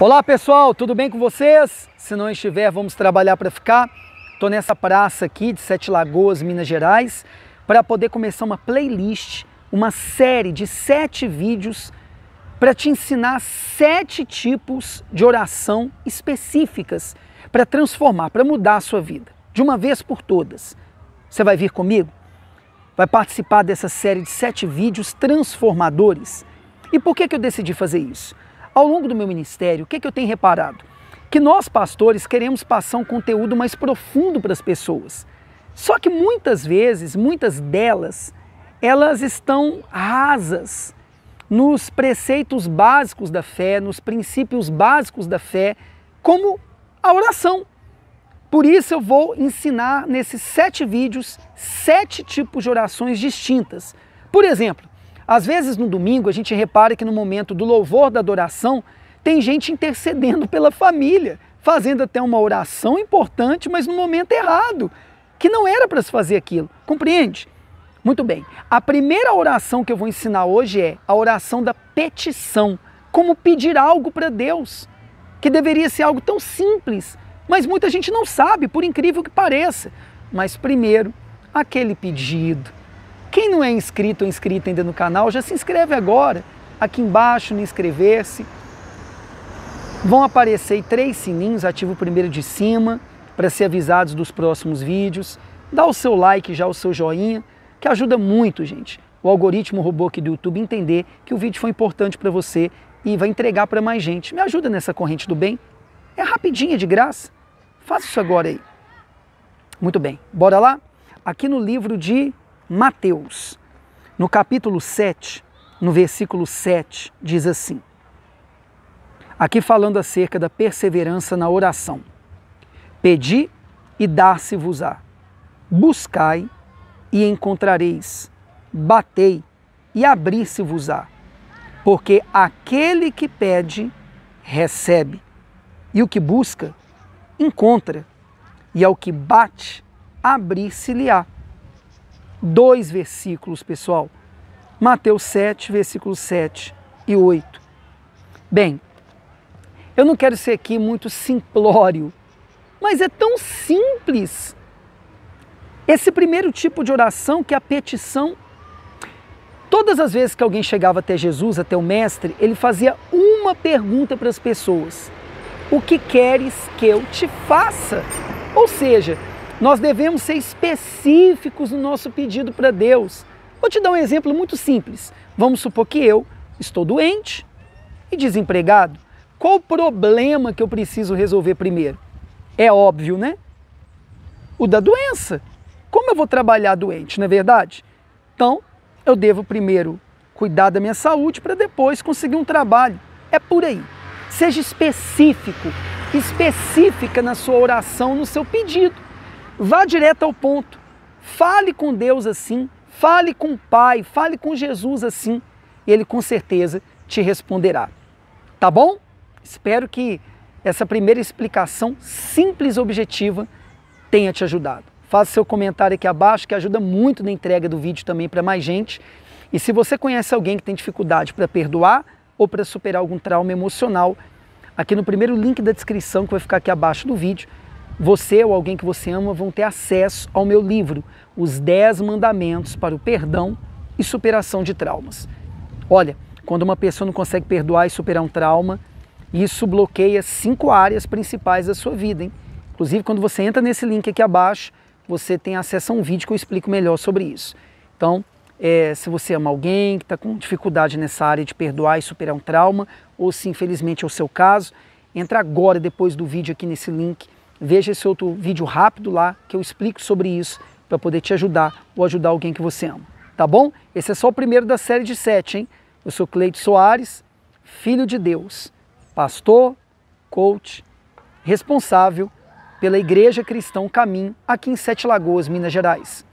Olá pessoal, tudo bem com vocês? Se não estiver, vamos trabalhar para ficar. Estou nessa praça aqui de Sete Lagoas, Minas Gerais, para poder começar uma playlist, uma série de sete vídeos para te ensinar sete tipos de oração específicas para transformar, para mudar a sua vida, de uma vez por todas. Você vai vir comigo? Vai participar dessa série de sete vídeos transformadores? E por que, que eu decidi fazer isso? Ao longo do meu ministério, o que, é que eu tenho reparado? Que nós, pastores, queremos passar um conteúdo mais profundo para as pessoas. Só que muitas vezes, muitas delas, elas estão rasas nos preceitos básicos da fé, nos princípios básicos da fé, como a oração. Por isso eu vou ensinar nesses sete vídeos sete tipos de orações distintas. Por exemplo, às vezes no domingo a gente repara que no momento do louvor da adoração tem gente intercedendo pela família, fazendo até uma oração importante, mas no momento errado, que não era para se fazer aquilo. Compreende? Muito bem. A primeira oração que eu vou ensinar hoje é a oração da petição, como pedir algo para Deus, que deveria ser algo tão simples, mas muita gente não sabe, por incrível que pareça. Mas primeiro, aquele pedido quem não é inscrito ou inscrita ainda no canal, já se inscreve agora. Aqui embaixo no inscrever-se. Vão aparecer três sininhos, ativa o primeiro de cima para ser avisados dos próximos vídeos. Dá o seu like já, o seu joinha, que ajuda muito, gente. O algoritmo robô aqui do YouTube entender que o vídeo foi importante para você e vai entregar para mais gente. Me ajuda nessa corrente do bem. É rapidinha, de graça. Faça isso agora aí. Muito bem, bora lá? Aqui no livro de Mateus, no capítulo 7, no versículo 7, diz assim: Aqui falando acerca da perseverança na oração. Pedi e dar-se-vos-á. Buscai e encontrareis. Batei e abrir-se-vos-á. Porque aquele que pede, recebe. E o que busca, encontra. E ao que bate, abrir-se-lhe-á dois versículos, pessoal. Mateus 7, versículos 7 e 8. Bem, eu não quero ser aqui muito simplório, mas é tão simples esse primeiro tipo de oração que é a petição. Todas as vezes que alguém chegava até Jesus, até o Mestre, ele fazia uma pergunta para as pessoas: O que queres que eu te faça? Ou seja, nós devemos ser específicos no nosso pedido para Deus. Vou te dar um exemplo muito simples. Vamos supor que eu estou doente e desempregado. Qual o problema que eu preciso resolver primeiro? É óbvio, né? O da doença. Como eu vou trabalhar doente, não é verdade? Então, eu devo primeiro cuidar da minha saúde para depois conseguir um trabalho. É por aí. Seja específico, específica na sua oração, no seu pedido. Vá direto ao ponto. Fale com Deus assim, fale com o Pai, fale com Jesus assim, e ele com certeza te responderá. Tá bom? Espero que essa primeira explicação simples e objetiva tenha te ajudado. Faça seu comentário aqui abaixo que ajuda muito na entrega do vídeo também para mais gente. E se você conhece alguém que tem dificuldade para perdoar ou para superar algum trauma emocional, aqui no primeiro link da descrição que vai ficar aqui abaixo do vídeo, você ou alguém que você ama vão ter acesso ao meu livro, Os 10 Mandamentos para o Perdão e Superação de Traumas. Olha, quando uma pessoa não consegue perdoar e superar um trauma, isso bloqueia cinco áreas principais da sua vida. Hein? Inclusive, quando você entra nesse link aqui abaixo, você tem acesso a um vídeo que eu explico melhor sobre isso. Então, é, se você ama alguém que está com dificuldade nessa área de perdoar e superar um trauma, ou se infelizmente é o seu caso, entra agora depois do vídeo aqui nesse link veja esse outro vídeo rápido lá que eu explico sobre isso para poder te ajudar ou ajudar alguém que você ama. Tá bom? Esse é só o primeiro da série de sete, hein? Eu sou Cleito Soares, filho de Deus, pastor, coach, responsável pela Igreja Cristão Caminho aqui em Sete Lagoas, Minas Gerais.